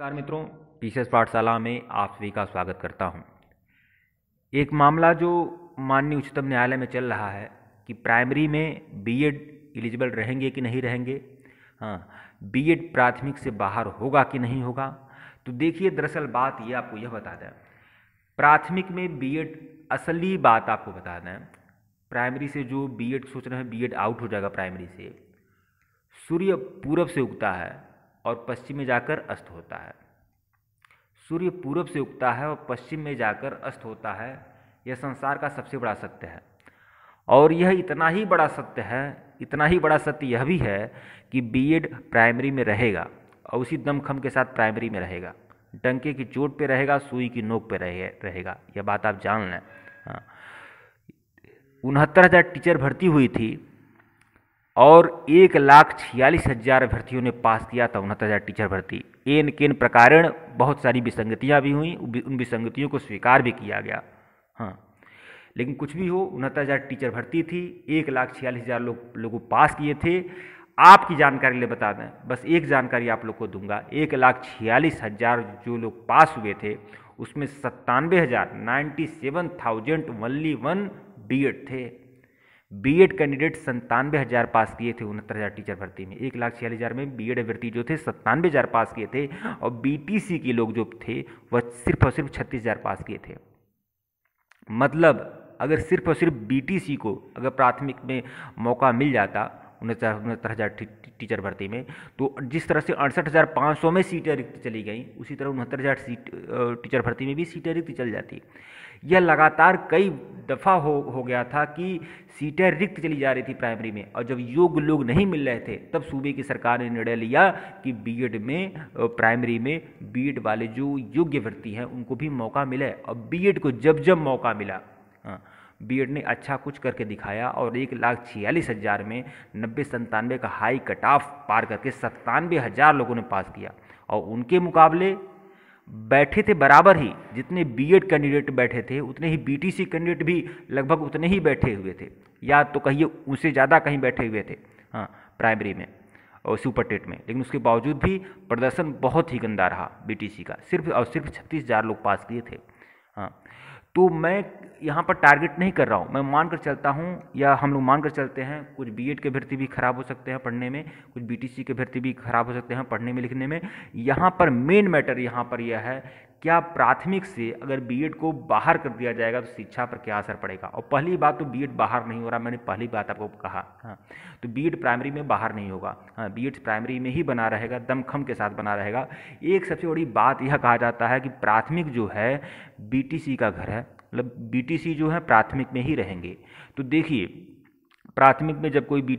नमस्कार मित्रों टीचर्स पाठशाला में आप सभी का स्वागत करता हूं। एक मामला जो माननीय उच्चतम न्यायालय में चल रहा है कि प्राइमरी में बीएड एलिजिबल रहेंगे कि नहीं रहेंगे हाँ बीएड प्राथमिक से बाहर होगा कि नहीं होगा तो देखिए दरअसल बात ये आपको यह बता दें प्राथमिक में बीएड असली बात आपको बता दें प्राइमरी से जो बीएड सोच रहे हैं बीएड आउट हो जाएगा प्राइमरी से सूर्य पूरब से उगता है और पश्चिम में जाकर अस्त होता है सूर्य पूरब से उगता है और पश्चिम में जाकर अस्त होता है यह संसार का सबसे बड़ा सत्य है और यह इतना ही बड़ा सत्य है इतना ही बड़ा सत्य यह भी है कि बीएड प्राइमरी में रहेगा और उसी दमखम के साथ प्राइमरी में रहेगा डंके की चोट पे रहेगा सुई की नोक पे रहे, रहेगा यह बात आप जान लें हाँ उनहत्तर हज़ार टीचर भर्ती हुई थी और एक लाख छियालीस हज़ार अभ्यर्थियों ने पास किया था उनहत्तर हज़ार टीचर भर्ती एन केन प्रकारण बहुत सारी विसंगतियाँ भी हुई उन विसंगतियों को स्वीकार भी किया गया हाँ लेकिन कुछ भी हो उनहत्तर हज़ार टीचर भर्ती थी एक लाख छियालीस हज़ार लोग लोगों पास किए थे आपकी जानकारी लिए बता दें बस एक जानकारी आप लोग को दूंगा एक लाख छियालीस हज़ार जो लोग पास हुए थे उसमें सत्तानवे हज़ार ninety seven thousand only one B Ed थे बीएड कैंडिडेट संतानवे हज़ार पास किए थे उनहत्तर हज़ार टीचर भर्ती में एक लाख छियालीस हज़ार में बीएड भर्ती जो थे सत्तानवे हज़ार पास किए थे और बीटीसी के लोग जो थे वह सिर्फ और सिर्फ छत्तीस हज़ार पास किए थे मतलब अगर सिर्फ और सिर्फ बीटीसी को अगर प्राथमिक में मौका मिल जाता उनहत्तर हज़ार टीचर भर्ती में तो जिस तरह से अड़सठ हज़ार पाँच सौ में सीटें रिक्त चली गई उसी तरह उनहत्तर हज़ार सीट टीचर भर्ती में भी सीटें रिक्त चल जाती यह लगातार कई दफ़ा हो हो गया था कि सीटें रिक्त चली जा रही थी प्राइमरी में और जब योग्य लोग नहीं मिल रहे थे तब सूबे की सरकार ने निर्णय लिया कि बीएड में प्राइमरी में बीएड वाले जो योग्य भर्ती हैं उनको भी मौका मिले और बीएड को जब जब मौका मिला हाँ बीएड ने अच्छा कुछ करके दिखाया और एक लाख छियालीस हज़ार में नब्बे संतानवे का हाई कट ऑफ पार करके सत्तानवे हज़ार लोगों ने पास किया और उनके मुकाबले बैठे थे बराबर ही जितने बीएड कैंडिडेट बैठे थे उतने ही बीटीसी कैंडिडेट भी लगभग उतने ही बैठे हुए थे या तो कहिए उनसे ज़्यादा कहीं बैठे हुए थे हाँ प्राइमरी में और सुपर टेट में लेकिन उसके बावजूद भी प्रदर्शन बहुत ही गंदा रहा बीटीसी का सिर्फ और सिर्फ छत्तीस हज़ार लोग पास किए थे हाँ तो मैं यहाँ पर टारगेट नहीं कर रहा हूँ मैं मान कर चलता हूँ या हम लोग मान कर चलते हैं कुछ बी के भर्ती भी खराब हो सकते हैं पढ़ने में कुछ बी के भर्ती भी खराब हो सकते हैं पढ़ने में लिखने में यहाँ पर मेन मैटर यहाँ पर यह है क्या प्राथमिक से अगर बीएड को बाहर कर दिया जाएगा तो शिक्षा पर क्या असर पड़ेगा और पहली बात तो बीएड बाहर नहीं हो रहा मैंने पहली बात आपको कहा हाँ तो बीएड प्राइमरी में बाहर नहीं होगा हाँ बी प्राइमरी में ही बना रहेगा दमखम के साथ बना रहेगा एक सबसे बड़ी बात यह कहा जाता है कि प्राथमिक जो है बी का घर है मतलब बी जो है प्राथमिक में ही रहेंगे तो देखिए प्राथमिक में जब कोई बी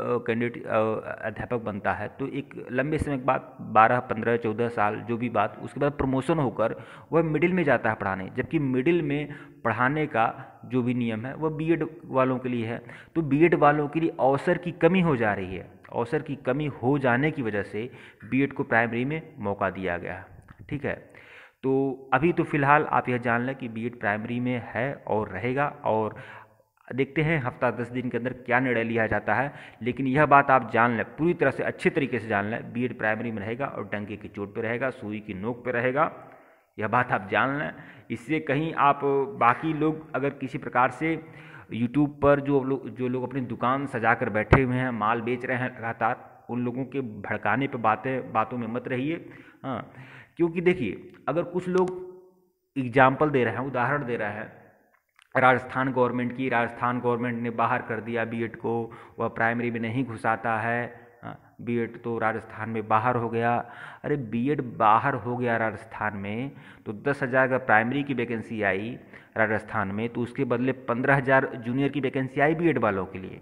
कैंडिडेट अध्यापक बनता है तो एक लंबे समय के बाद बारह पंद्रह चौदह साल जो भी बात उसके बाद प्रमोशन होकर वह मिडिल में जाता है पढ़ाने जबकि मिडिल में पढ़ाने का जो भी नियम है वह बीएड वालों के लिए है तो बीएड वालों के लिए अवसर की कमी हो जा रही है अवसर की कमी हो जाने की वजह से बीएड को प्राइमरी में मौका दिया गया ठीक है तो अभी तो फ़िलहाल आप यह जान लें कि बीएड प्राइमरी में है और रहेगा और देखते हैं हफ्ता दस दिन के अंदर क्या निर्णय लिया जाता है लेकिन यह बात आप जान लें पूरी तरह से अच्छे तरीके से जान लें बीएड प्राइमरी में रहेगा और डंके की चोट पर रहेगा सुई की नोक पर रहेगा यह बात आप जान लें इससे कहीं आप बाकी लोग अगर किसी प्रकार से यूट्यूब पर जो लोग जो लोग अपनी दुकान सजा कर बैठे हुए हैं माल बेच रहे हैं लगातार उन लोगों के भड़काने पर बातें बातों में मत रहिए हाँ क्योंकि देखिए अगर कुछ लोग एग्जाम्पल दे रहे हैं उदाहरण दे रहे हैं राजस्थान गवर्नमेंट की राजस्थान गवर्नमेंट ने बाहर कर दिया बीएड को वह प्राइमरी में नहीं घुसाता है बीएड हाँ, तो राजस्थान में बाहर हो गया अरे बीएड बाहर हो गया राजस्थान में तो दस हज़ार का प्राइमरी की वैकेंसी आई राजस्थान में तो उसके बदले पंद्रह हज़ार जूनियर की वैकेंसी आई बीएड वालों के लिए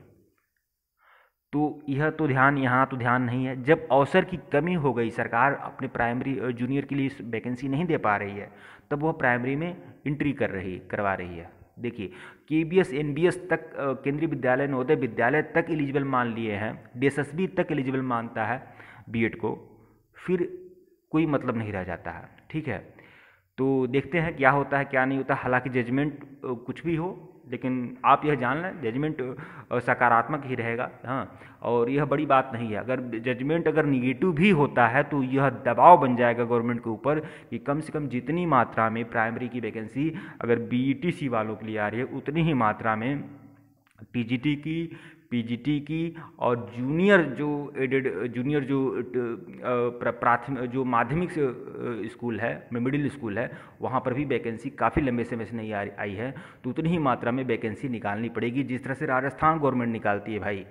तो यह तो ध्यान यहाँ तो ध्यान नहीं है जब अवसर की कमी हो गई सरकार अपने प्राइमरी जूनियर के लिए वैकेंसी नहीं दे पा रही है तब वह प्राइमरी में इंट्री कर रही करवा रही है देखिए के B S N B S तक केंद्रीय विद्यालय नवोदय विद्यालय तक एलिजिबल मान लिए हैं डी तक एलिजिबल मानता है बी को फिर कोई मतलब नहीं रह जाता है ठीक है तो देखते हैं क्या होता है क्या नहीं होता हालांकि जजमेंट कुछ भी हो लेकिन आप यह जान लें जजमेंट सकारात्मक ही रहेगा हाँ और यह बड़ी बात नहीं है अगर जजमेंट अगर निगेटिव भी होता है तो यह दबाव बन जाएगा गवर्नमेंट के ऊपर कि कम से कम जितनी मात्रा में प्राइमरी की वैकेंसी अगर बी e वालों के लिए आ रही है उतनी ही मात्रा में पी की पीजीटी की और जूनियर जो एडेड जूनियर जो प्राथमिक जो माध्यमिक स्कूल है मिडिल स्कूल है वहाँ पर भी वैकेंसी काफ़ी लंबे समय से नहीं आई है तो उतनी ही मात्रा में वैकेंसी निकालनी पड़ेगी जिस तरह से राजस्थान गवर्नमेंट निकालती है भाई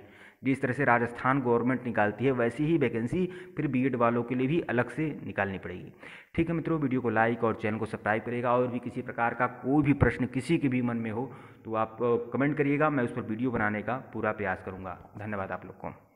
जिस तरह से राजस्थान गवर्नमेंट निकालती है वैसी ही वैकेंसी फिर बी वालों के लिए भी अलग से निकालनी पड़ेगी ठीक है मित्रों वीडियो को लाइक और चैनल को सब्सक्राइब करेगा और भी किसी प्रकार का कोई भी प्रश्न किसी के भी मन में हो तो आप कमेंट करिएगा मैं उस पर वीडियो बनाने का पूरा प्रयास करूँगा धन्यवाद आप लोग को